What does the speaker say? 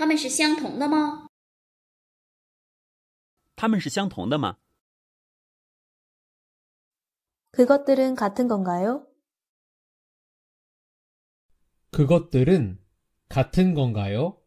它们是相同的吗？它们是相同的吗？ 그것들은 같은 건가요? 그것들은 같은 건가요?